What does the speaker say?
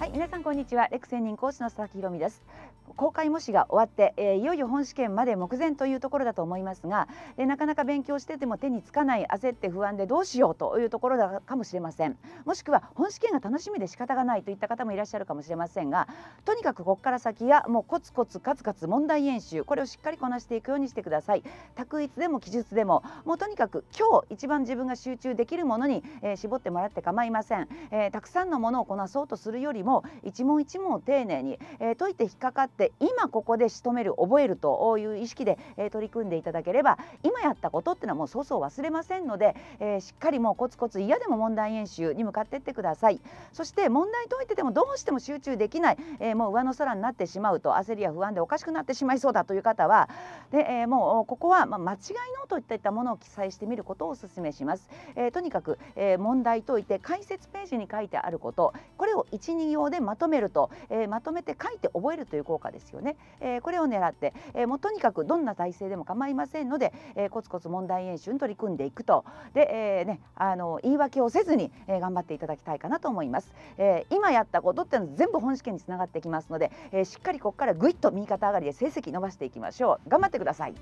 はい皆さんこんにちはレクセン任講師の佐々木ひろです公開模試が終わって、えー、いよいよ本試験まで目前というところだと思いますがでなかなか勉強してても手につかない焦って不安でどうしようというところだかもしれませんもしくは本試験が楽しみで仕方がないといった方もいらっしゃるかもしれませんがとにかくここから先やもうコツコツカツカツ問題演習これをしっかりこなしていくようにしてください択一でも記述でももうとにかく今日一番自分が集中できるものに、えー、絞ってもらって構いません、えー、たくさんのものをこなそうとするよりもも一問一問丁寧に、えー、解いて引っかかって今ここで仕留める覚えるという意識で、えー、取り組んでいただければ今やったことっていうのはもうそうそう忘れませんので、えー、しっかりもうコツコツ嫌でも問題演習に向かっていってくださいそして問題解いててもどうしても集中できない、えー、もう上の空になってしまうと焦りや不安でおかしくなってしまいそうだという方はで、えー、もうここは、まあ、間違いノートといったものを記載してみることをお勧めします、えー、とにかく、えー、問題解いて解説ページに書いてあることこれを一二行でまとめると、えー、まとめて書いて覚えるという効果ですよね、えー、これを狙って、えー、もうとにかくどんな体制でも構いませんので、えー、コツコツ問題演習に取り組んでいくとで、えーね、あの言い訳をせずに、えー、頑張っていただきたいかなと思います、えー、今やったことっての全部本試験につながってきますので、えー、しっかりここからぐいっと右肩上がりで成績伸ばしていきましょう頑張ってください。